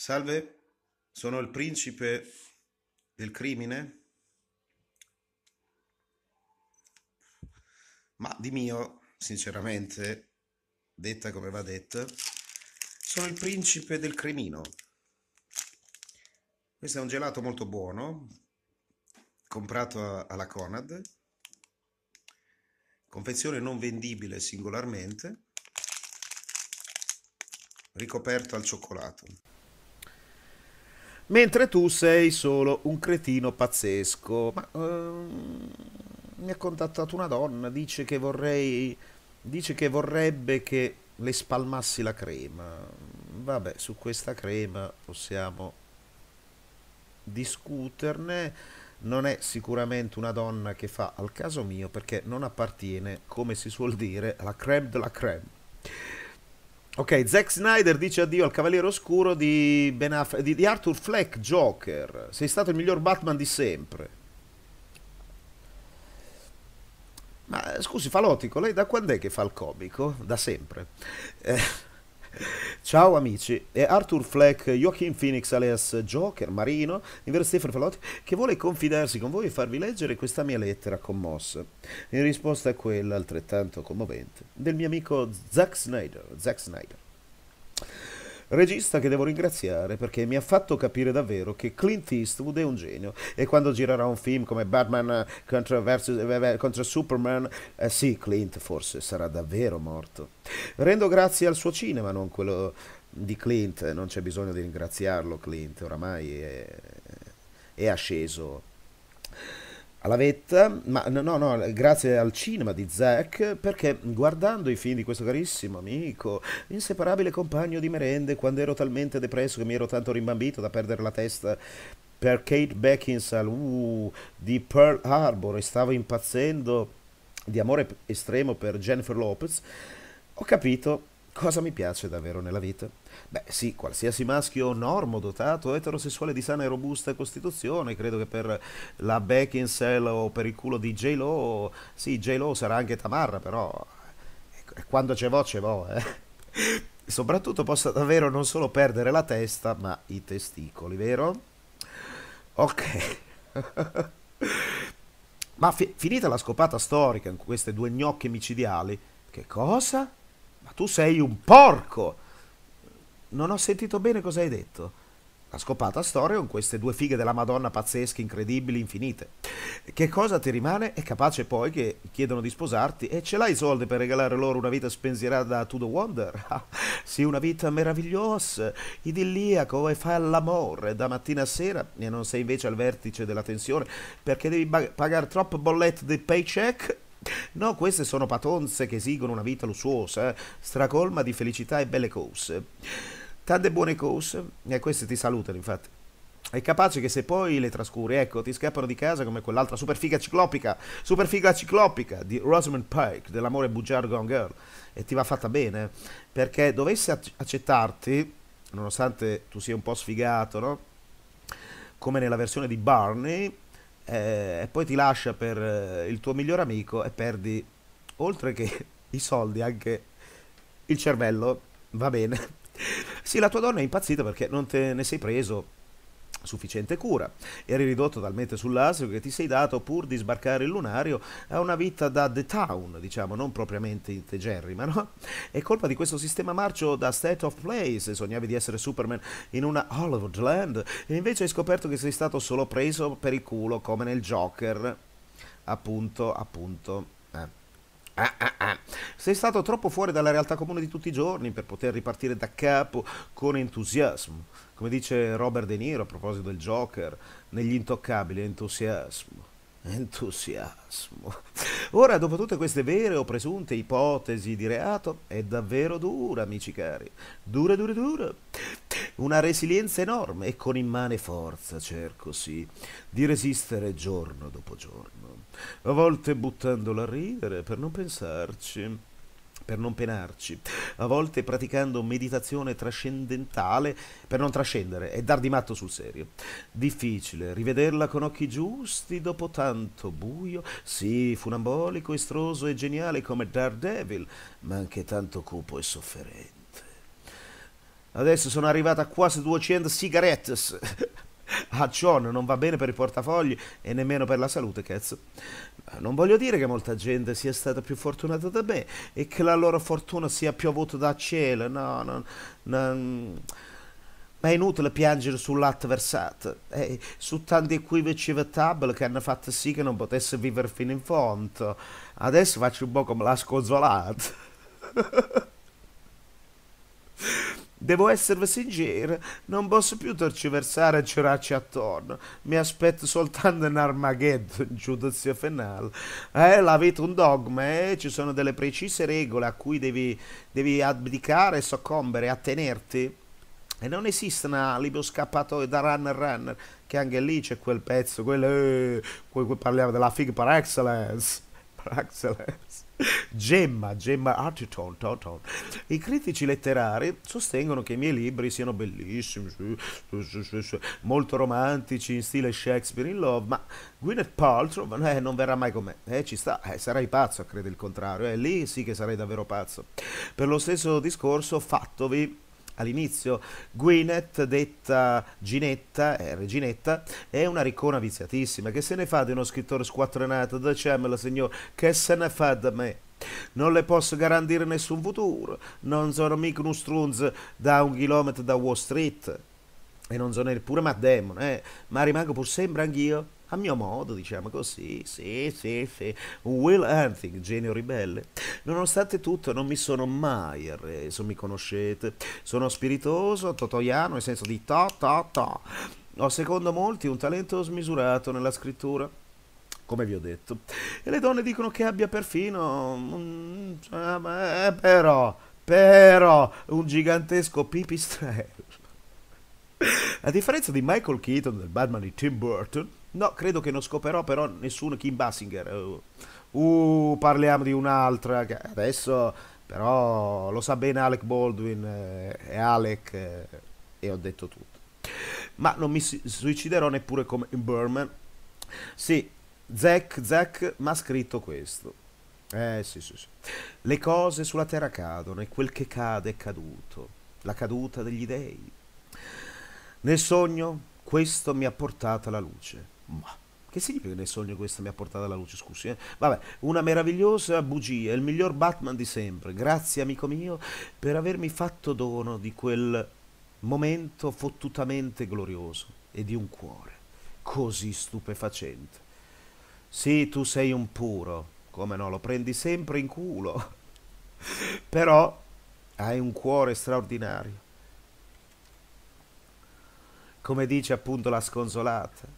Salve, sono il principe del crimine? Ma di mio, sinceramente, detta come va detta, sono il principe del cremino. Questo è un gelato molto buono, comprato alla Conad, confezione non vendibile singolarmente, ricoperto al cioccolato mentre tu sei solo un cretino pazzesco. Ma ehm, mi ha contattato una donna, dice che vorrei dice che vorrebbe che le spalmassi la crema. Vabbè, su questa crema possiamo discuterne. Non è sicuramente una donna che fa al caso mio perché non appartiene, come si suol dire, alla creme della creme. Ok, Zack Snyder dice addio al Cavaliere Oscuro di, Aff- di, di, Arthur Fleck Joker. Sei stato il miglior Batman di sempre. Ma scusi, Falotico, lei da quando è che fa il comico? Da sempre. Eh. Ciao amici, è Arthur Fleck, Joachim Phoenix alias Joker, Marino, in Stefano Falotti, che vuole confidarsi con voi e farvi leggere questa mia lettera commossa, in risposta a quella altrettanto commovente del mio amico Zack Snyder. Zack Snyder. Regista che devo ringraziare perché mi ha fatto capire davvero che Clint Eastwood è un genio e quando girerà un film come Batman eh, contro, versus, eh, contro Superman, eh sì, Clint forse sarà davvero morto. Rendo grazie al suo cinema, non quello di Clint, non c'è bisogno di ringraziarlo Clint, oramai è, è asceso alla vetta, ma no, no, grazie al cinema di Zack, perché guardando i film di questo carissimo amico, inseparabile compagno di merende, quando ero talmente depresso che mi ero tanto rimbambito da perdere la testa per Kate Beckinsale uh, di Pearl Harbor e stavo impazzendo di amore estremo per Jennifer Lopez, ho capito cosa mi piace davvero nella vita. Beh sì, qualsiasi maschio normo dotato, eterosessuale di sana e robusta costituzione, credo che per la Beckinsale o per il culo di J-Lo, sì J-Lo sarà anche Tamarra però, ecco, quando ce vo ce vo eh. Soprattutto possa davvero non solo perdere la testa ma i testicoli, vero? Ok. Ma fi finita la scopata storica con queste due gnocche micidiali, che cosa? Ma tu sei un porco! Non ho sentito bene cosa hai detto. La scopata storia con queste due fighe della Madonna pazzesche, incredibili, infinite. Che cosa ti rimane è capace poi che chiedono di sposarti e ce l'hai i soldi per regalare loro una vita spensierata to the wonder? Ah, sì, una vita meravigliosa, idilliaco e fai l'amore da mattina a sera e non sei invece al vertice della tensione perché devi pagare troppe bollette di paycheck No, queste sono patonze che esigono una vita lussuosa, eh. stracolma di felicità e belle cose. Tante buone cause, e queste ti salutano infatti. È capace che se poi le trascuri, ecco, ti scappano di casa come quell'altra superfiga ciclopica, superfiga ciclopica di Rosamund Pike, dell'amore bugiardo Gone Girl, e ti va fatta bene, eh? perché dovesse accettarti, nonostante tu sia un po' sfigato, no? Come nella versione di Barney, eh, e poi ti lascia per eh, il tuo migliore amico e perdi, oltre che i soldi, anche il cervello, va bene, sì, la tua donna è impazzita perché non te ne sei preso sufficiente cura. Eri ridotto talmente sull'asio che ti sei dato, pur di sbarcare il lunario, a una vita da the town, diciamo, non propriamente in ma no? È colpa di questo sistema marcio da state of Place, sognavi di essere Superman in una Hollywood land e invece hai scoperto che sei stato solo preso per il culo come nel Joker. Appunto, appunto. Eh. Ah, ah, ah. Sei stato troppo fuori dalla realtà comune di tutti i giorni per poter ripartire da capo con entusiasmo. Come dice Robert De Niro a proposito del Joker, negli intoccabili entusiasmo. Entusiasmo. Ora, dopo tutte queste vere o presunte ipotesi di reato, è davvero dura, amici cari. Dura, dura, dura. Una resilienza enorme e con immane forza cerco, sì, di resistere giorno dopo giorno a volte buttandola a ridere per non pensarci per non penarci, a volte praticando meditazione trascendentale per non trascendere e dar di matto sul serio. Difficile rivederla con occhi giusti dopo tanto buio, sì, funambolico, estroso e geniale come Daredevil, ma anche tanto cupo e sofferente. Adesso sono arrivata a quasi 200 cigarettes. A ciò non va bene per i portafogli e nemmeno per la salute, cazzo. Non voglio dire che molta gente sia stata più fortunata da me e che la loro fortuna sia piovuta da cielo, no, no, no. Mm. Ma è inutile piangere sul latte versato, eh, su tanti equivoci e tabelle che hanno fatto sì che non potesse vivere fino in fondo. Adesso faccio un po' come la scozzolata. Devo essere sincero, non posso più torciversare e girarci attorno. Mi aspetto soltanto un Armageddon, giudizio finale. Eh, la vita è un dogma, eh? ci sono delle precise regole a cui devi, devi abdicare, soccombere, attenerti. E non esiste una libero scappatoio da runner runner, che anche lì c'è quel pezzo, quello, eh, quel, parliamo della figa per excellence. Per excellence. Gemma, Gemma Artiton, Toton. I critici letterari sostengono che i miei libri siano bellissimi, molto romantici, in stile Shakespeare in Love, ma Gwyneth Paltrow eh, non verrà mai con me. Eh, ci sta, eh, sarai pazzo a credere il contrario, eh, lì sì che sarei davvero pazzo. Per lo stesso discorso, fattovi All'inizio Gwyneth, detta Ginetta, eh, Reginetta, è una ricona viziatissima. Che se ne fa di uno scrittore squattrenato? Dicemelo, signor, che se ne fa da me? Non le posso garantire nessun futuro. Non sono mica uno strunz da un chilometro da Wall Street. E non sono neppure Matt Damon, eh. Ma rimango pur sempre anch'io a mio modo, diciamo così, sì, sì, sì. Will Hunting, genio ribelle. Nonostante tutto non mi sono mai arreso, mi conoscete. Sono spiritoso, totoiano, nel senso di to, to, to. Ho secondo molti un talento smisurato nella scrittura come vi ho detto. E le donne dicono che abbia perfino... Mm, eh, però, però, un gigantesco pipistrello. A differenza di Michael Keaton del Batman di Tim Burton, No, credo che non scoperò però nessuno Kim Basinger. Uh, uh, parliamo di un'altra adesso però lo sa bene Alec Baldwin eh, e Alec eh, e ho detto tutto. Ma non mi suiciderò neppure come in Burman. Sì, Zack, Zack mi ha scritto questo. Eh sì, sì, sì. Le cose sulla terra cadono e quel che cade è caduto. La caduta degli dei. Nel sogno questo mi ha portato alla luce. Ma che significa che nel sogno questa mi ha portato alla luce? Scusi, eh? vabbè, una meravigliosa bugia, il miglior Batman di sempre. Grazie, amico mio, per avermi fatto dono di quel momento fottutamente glorioso e di un cuore così stupefacente. Sì, tu sei un puro, come no, lo prendi sempre in culo, però hai un cuore straordinario. Come dice appunto la sconsolata,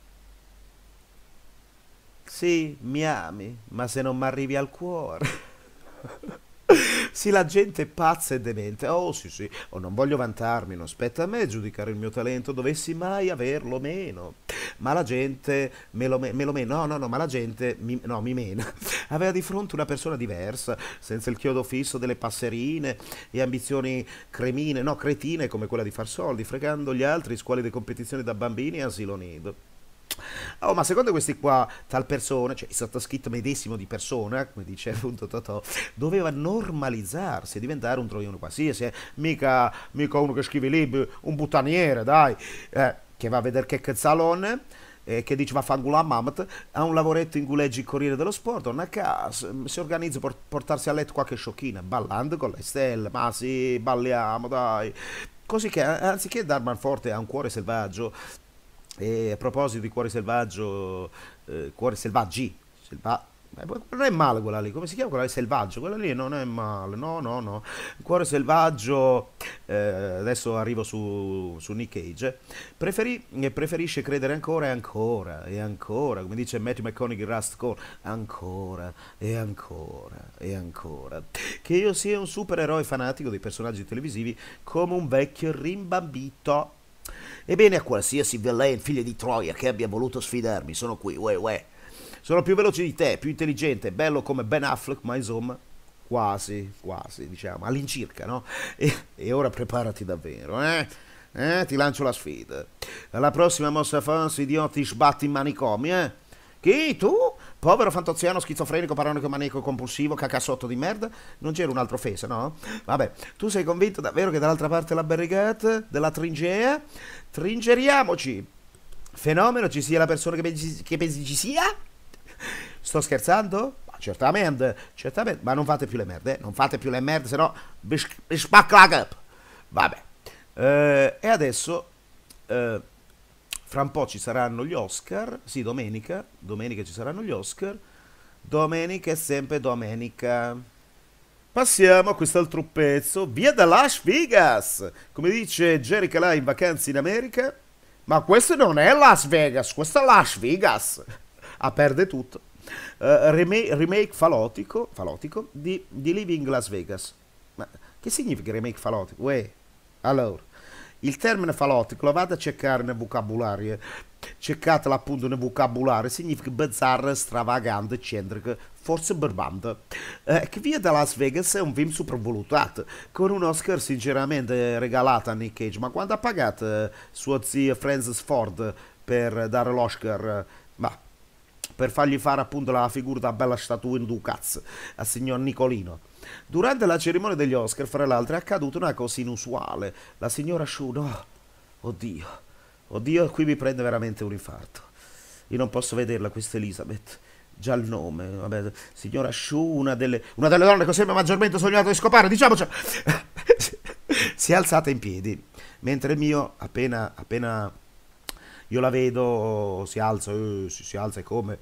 sì, mi ami, ma se non mi arrivi al cuore. sì, la gente è pazza e demente. Oh, sì, sì, oh, non voglio vantarmi, non spetta a me giudicare il mio talento, dovessi mai averlo meno. Ma la gente me lo, me, me lo mena. No, no, no, ma la gente mi, no, mi mena. Aveva di fronte una persona diversa, senza il chiodo fisso delle passerine e ambizioni cremine, no, cretine come quella di far soldi, fregando gli altri, scuole di competizione da bambini e asilo nido. Oh, ma secondo questi qua, tal persona, cioè il sottoscritto medesimo di persona, come dice appunto Totò, doveva normalizzarsi e diventare un troione qualsiasi, eh? mica, mica uno che scrive libri, un buttaniere, dai, eh, che va a vedere che cazzalone eh, che dice vaffangulo mamat, ha un lavoretto in cui legge il Corriere dello Sport, una casa, mm, si organizza per portarsi a letto qualche sciocchina, ballando con le stelle, ma sì, balliamo, dai. Così che anziché Darman Forte a un cuore selvaggio, e a proposito di Cuore Selvaggio, eh, Cuore Selvaggi, selva... Eh, non è male quella lì, come si chiama quella lì? Selvaggio, quella lì non è male, no, no, no. Cuore Selvaggio, eh, adesso arrivo su, su Nick Cage, Preferì, eh, preferisce credere ancora e ancora e ancora, come dice Matthew McConaughey Rust Core, ancora e ancora e ancora. Che io sia un supereroe fanatico dei personaggi televisivi come un vecchio rimbambito Ebbene, a qualsiasi villain figlio di Troia che abbia voluto sfidarmi, sono qui, uè uè. Sono più veloce di te, più intelligente, bello come Ben Affleck, ma insomma, quasi, quasi, diciamo, all'incirca, no? E, e ora preparati davvero, eh? Eh, ti lancio la sfida. Alla prossima mossa fans, idioti, sbatti in manicomi, eh? Chi? Tu? Povero fantoziano schizofrenico, paranoico, manico, compulsivo, cacassotto di merda. Non c'era un'altra offesa, no? Vabbè, tu sei convinto davvero che dall'altra parte la barricata, della tringea? Tringeriamoci! Fenomeno, ci sia la persona che pensi, che pensi ci sia? Sto scherzando? Ma certamente, certamente. Ma non fate più le merde, eh? non fate più le merde, sennò... Vabbè. Eh, e adesso... Eh, fra un po' ci saranno gli Oscar, sì domenica, domenica ci saranno gli Oscar, domenica è sempre domenica. Passiamo a quest'altro pezzo, via da Las Vegas, come dice Jerry Calà in vacanza in America, ma questo non è Las Vegas, questo è Las Vegas, ah perde tutto. Uh, eh, remake, remake falotico, falotico di, di Living Las Vegas. Ma che significa remake falotico? Uè, allora... Il termine falotico lo vado a cercare nel vocabolario. Cercatelo appunto nel vocabolario, significa bizzarro, stravagante, eccentrico, forse barbante. Eh, che via da Las Vegas è un film sopravvalutato, con un Oscar sinceramente regalato a Nick Cage, ma quando ha pagato eh, suo zio Francis Ford per dare l'Oscar? Eh, per fargli fare appunto la figura da bella statuina du cazzo, al signor Nicolino. Durante la cerimonia degli Oscar, fra l'altro, è accaduta una cosa inusuale. La signora Shun, oh, oddio, oddio, qui mi prende veramente un infarto. Io non posso vederla, questa Elizabeth. Già il nome, vabbè, signora Shu, una delle, una delle donne che ho sempre maggiormente sognato di scopare, diciamoci. si è alzata in piedi, mentre il mio, appena, appena io la vedo, si alza, eh, si, si alza e come.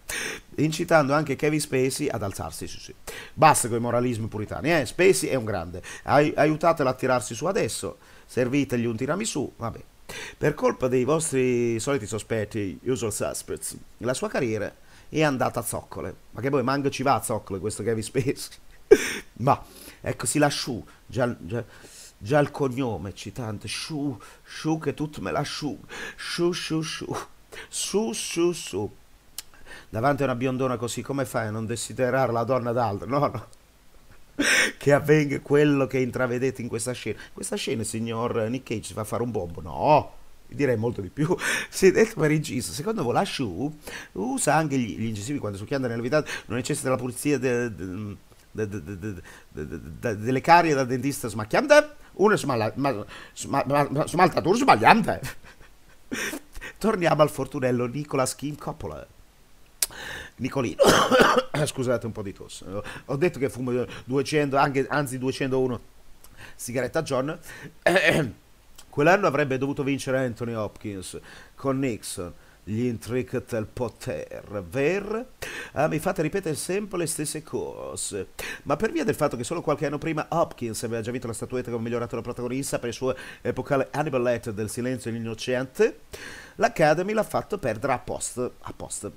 Incitando anche Kevin Spacey ad alzarsi, sì, sì. Basta con i moralismi puritani, eh? Spacey è un grande. Ai, aiutatelo a tirarsi su adesso, servitegli un tiramisù, vabbè. Per colpa dei vostri soliti sospetti, usual suspects, la sua carriera è andata a zoccole. Ma che poi manco ci va a zoccole questo Kevin Spacey. Ma, ecco, si lasciù. Già, già Già il cognome eccitante, sciù, sciù che tutto me la sciù, sciù, sciù, sciù, su, su, su. Davanti a una biondona così, come fai a non desiderare la donna d'altro? No, no. che avvenga quello che intravedete in questa scena. In questa scena, signor Nick Cage, si fa fare un bombo. No, direi molto di più. Si è detto per inciso, secondo voi la Shu usa anche gli, gli incisivi quando succhianda nella vita, non necessita della pulizia de, de, de, de, de, de, de, de carie da dentista smacchiante? una smala, ma, sma, sbagliante. Torniamo al fortunello Nicolas Kim Coppola. Nicolino, scusate un po' di tosse, ho detto che fumo 200, anche, anzi 201 sigaretta John. Quell'anno avrebbe dovuto vincere Anthony Hopkins con Nixon gli intricati al potere, ver? Ah, mi fate ripetere sempre le stesse cose. Ma per via del fatto che solo qualche anno prima Hopkins aveva già vinto la statuetta come miglioratore protagonista per il suo epocale Hannibal Lecter del Silenzio dell'Innocente, l'Academy l'ha fatto perdere a post. A post.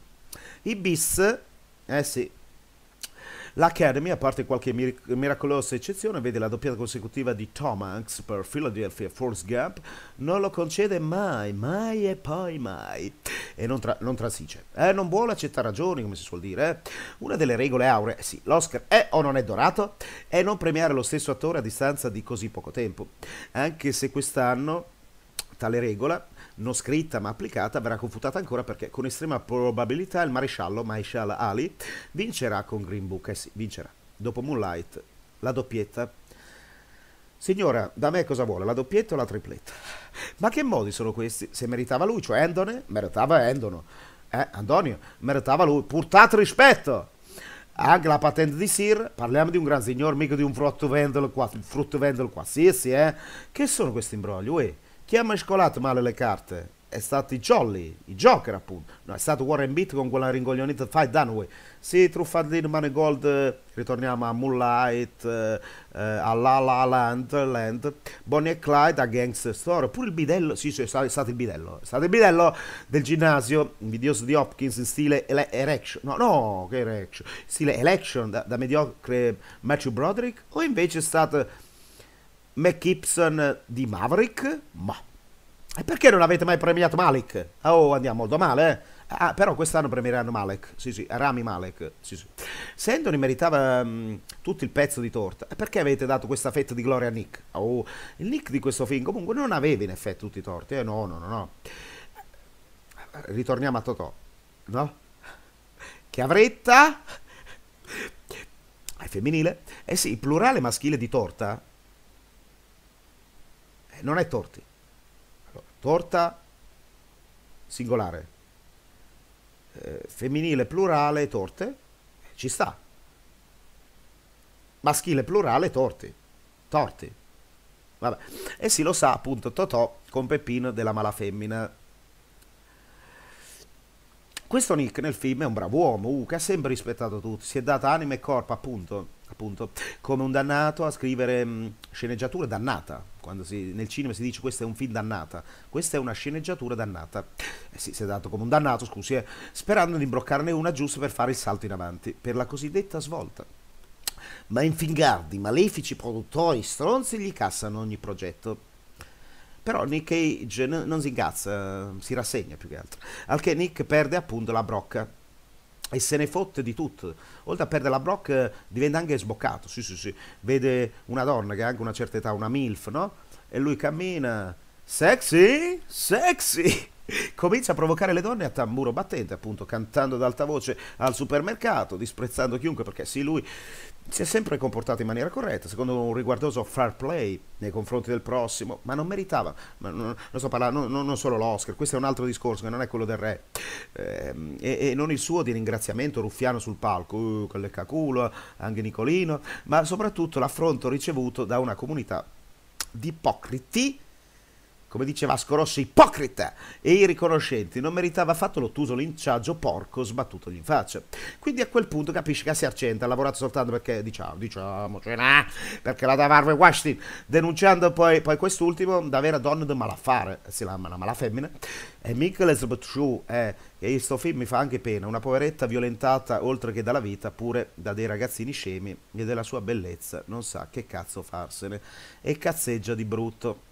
I bis, eh sì, L'Academy, a parte qualche mirac miracolosa eccezione, vede la doppiata consecutiva di Tom Hanks per Philadelphia Force Gap, non lo concede mai, mai e poi mai. E non, tra non trasice. Eh, non vuole accettare ragioni, come si suol dire. Eh? Una delle regole auree, sì, l'Oscar è o non è dorato, è non premiare lo stesso attore a distanza di così poco tempo. Anche se quest'anno tale regola non scritta ma applicata, verrà confutata ancora perché con estrema probabilità il maresciallo Maishal Ali vincerà con Green Book. Eh sì, vincerà. Dopo Moonlight, la doppietta. Signora, da me cosa vuole? La doppietta o la tripletta? Ma che modi sono questi? Se meritava lui, cioè Endone, meritava Endono. Eh, Antonio, meritava lui. Purtate rispetto! anche la patente di Sir, parliamo di un gran signor, mica di un fruttovendolo, qua, fruttovendolo qualsiasi, eh? Che sono questi imbrogli, uè? Chi ha mescolato male le carte? È stato i Jolly, i Joker appunto. No, è stato Warren Beat con quella ringoglionita Fight Dunaway. Sì, truffaldino, Money Gold, ritorniamo a Moonlight, eh, eh, a La La Land, Land, Bonnie e Clyde, a Gangster Store, Pure il bidello, sì, sì, è stato il bidello. È stato il bidello del ginnasio, invidioso di Hopkins in stile ele- Erection. No, no, che Erection. Stile Election da, da mediocre Matthew Broderick. O invece è stato Mac Gibson di Maverick? Ma... E perché non avete mai premiato Malik? Oh, andiamo molto male, eh? Ah, però quest'anno premieranno Malek, sì sì, Rami Malek, sì sì. Sandoni meritava mh, mm, tutto il pezzo di torta. Eh, perché avete dato questa fetta di gloria a Nick? Oh, il Nick di questo film comunque non aveva in effetti tutti i torti, eh no, no, no, no. Ritorniamo a Totò, no? Chiavretta? È femminile? Eh sì, il plurale maschile di torta non è torti. Allora, torta singolare, eh, femminile plurale torte, ci sta. Maschile plurale torti, torti. Vabbè. E si lo sa appunto Totò con Peppino della mala femmina. Questo Nick nel film è un bravo uomo, uh, che ha sempre rispettato tutti, si è data anima e corpo appunto appunto, come un dannato a scrivere mh, mm, sceneggiature dannata. Quando si, nel cinema si dice questo è un film dannata, questa è una sceneggiatura dannata. Eh sì, si è dato come un dannato, scusi, eh, sperando di imbroccarne una giusta per fare il salto in avanti, per la cosiddetta svolta. Ma infingardi, malefici produttori stronzi gli cassano ogni progetto. Però Nick Cage non si ingazza, eh, si rassegna più che altro. Al che Nick perde appunto la brocca e se ne fotte di tutto. Oltre a perdere la Brock eh, diventa anche sboccato, sì sì sì, vede una donna che ha anche una certa età, una MILF, no? E lui cammina, sexy, sexy, comincia a provocare le donne a tamburo battente, appunto, cantando ad alta voce al supermercato, disprezzando chiunque, perché sì, lui si è sempre comportato in maniera corretta, secondo un riguardoso fair play nei confronti del prossimo, ma non meritava, ma non, non, sto parlando, non, non, solo l'Oscar, questo è un altro discorso che non è quello del re, ehm, e, e, non il suo di ringraziamento ruffiano sul palco, uh, con le caculo, anche Nicolino, ma soprattutto l'affronto ricevuto da una comunità di ipocriti come dice Vasco Rosso, ipocrita e irriconoscente, non meritava affatto l'ottuso linciaggio porco sbattutogli in faccia. Quindi a quel punto capisce che Sercente ha lavorato soltanto perché, diciamo, diciamo, ce cioè, n'è, perché la davava Washington, denunciando poi, poi quest'ultimo da vera donna di malaffare, sì, la, la malafemmina, e Micheles Butchou è eh, e questo film mi fa anche pena, una poveretta violentata oltre che dalla vita, pure da dei ragazzini scemi e della sua bellezza, non sa che cazzo farsene e cazzeggia di brutto.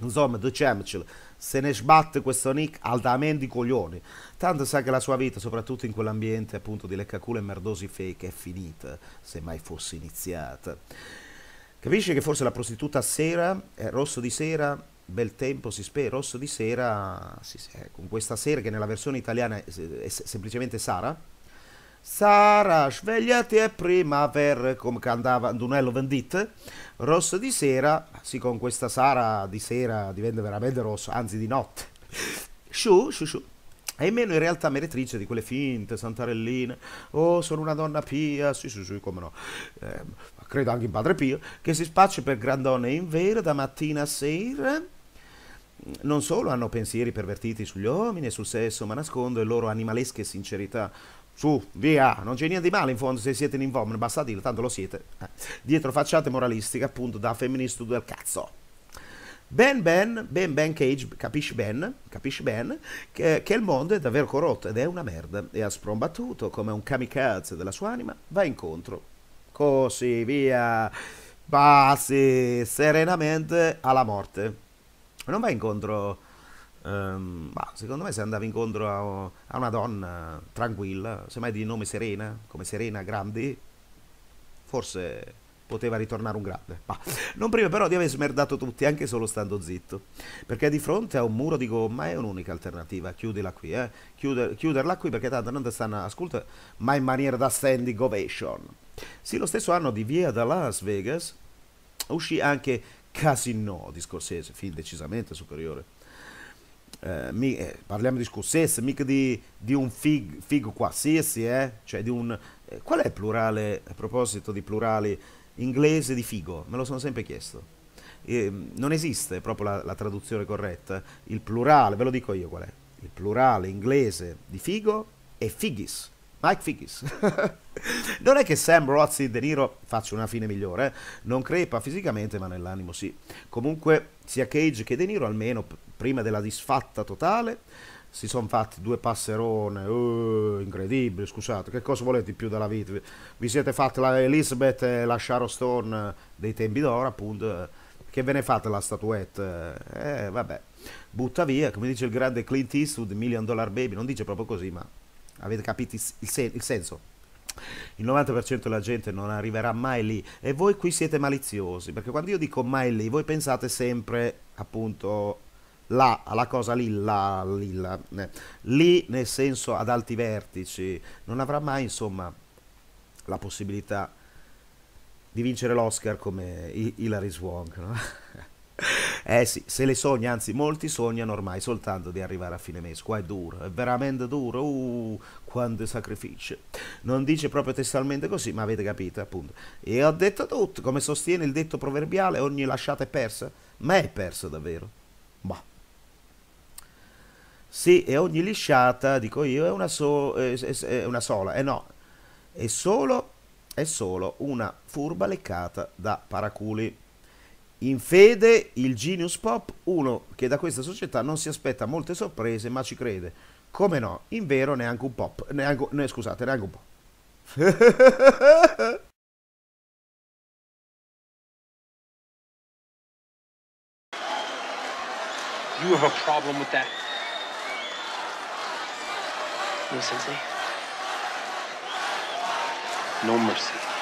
Insomma, diciamocelo, se ne sbatte questo Nick altamente i coglioni. Tanto sa che la sua vita, soprattutto in quell'ambiente appunto di leccacule e merdosi fake, è finita, se mai fosse iniziata. capisce che forse la prostituta a sera, eh, rosso di sera, bel tempo si spera, rosso di sera, sì, sì, eh, con questa sera che nella versione italiana è, è semplicemente Sara, Sara, svegliati è primavera, come cantava Dunello Vendit, rossa di sera, ah, sì con questa Sara di sera diventa veramente rossa, anzi di notte. Sciù, sciù, sciù. E meno in realtà meretrice di quelle finte santarelline. Oh, sono una donna pia, sì, sì, sì, come no. Eh, credo anche in Padre Pio, che si spaccia per grandone in vero da mattina a sera. Non solo hanno pensieri pervertiti sugli uomini e sul sesso, ma nascondono le loro animalesche sincerità su, via, non c'è niente di male in fondo se siete in informe, basta dire, tanto lo siete. Eh. Dietro facciate moralistiche, appunto, da femminista del cazzo. Ben Ben, Ben Ben Cage, capisci ben, capisci ben, che, che, il mondo è davvero corrotto ed è una merda e ha sprombattuto come un kamikaze della sua anima, va incontro. Così via, passi serenamente alla morte. Non va incontro Um, ma secondo me se andavi incontro a, a, una donna tranquilla, semmai di nome Serena, come Serena Grandi, forse poteva ritornare un grande. Ma non prima però di aver smerdato tutti, anche solo stando zitto. Perché di fronte a un muro di gomma è un'unica alternativa, chiudila qui, eh. Chiuder, chiuderla qui perché tanto non ti stanno ascolta, ma in maniera da standing ovation. Sì, lo stesso anno di Via da Las Vegas uscì anche Casino di Scorsese, film decisamente superiore eh, eh, parliamo di scossesse, mica di, di un fig, figo qualsiasi, eh? cioè di un... Eh, qual è il plurale, a proposito di plurali, inglese di figo? Me lo sono sempre chiesto. Ehm, non esiste proprio la, la, traduzione corretta. Il plurale, ve lo dico io qual è. Il plurale inglese di figo è figis. Mike Figgis. non è che Sam Rozzi e De Niro faccia una fine migliore, eh? non crepa fisicamente ma nell'animo sì. Comunque sia Cage che De Niro almeno prima della disfatta totale si sono fatti due passerone, uh, oh, incredibile, scusate, che cosa volete di più dalla vita? Vi siete fatti la Elizabeth e la Sharon Stone eh, dei tempi d'ora, appunto, eh, che ve ne fate la statuette? Eh, vabbè, butta via, come dice il grande Clint Eastwood, Million Dollar Baby, non dice proprio così, ma Avete capito il, sen il senso? Il 90% della gente non arriverà mai lì e voi qui siete maliziosi, perché quando io dico mai lì, voi pensate sempre appunto là, alla cosa lì, là, lì, là. Eh, lì nel senso ad alti vertici, non avrà mai insomma la possibilità di vincere l'Oscar come Hilary Swank, no? Eh sì, se le sogna, anzi molti sognano ormai soltanto di arrivare a fine mese, qua è duro, è veramente duro, uh, quanto sacrificio. Non dice proprio testualmente così, ma avete capito appunto. E ho detto tutto, come sostiene il detto proverbiale, ogni lasciata è persa, ma è persa davvero. Ma... Boh. Sì, e ogni lisciata, dico io, è una, so è, è una sola, e eh no, è solo, è solo una furba leccata da paraculi. In fede il Genius Pop, uno che da questa società non si aspetta molte sorprese, ma ci crede. Come no, in vero neanche un pop, neanche, ne, scusate, neanche un po'. You have a problem with that. No sensei. No mercy.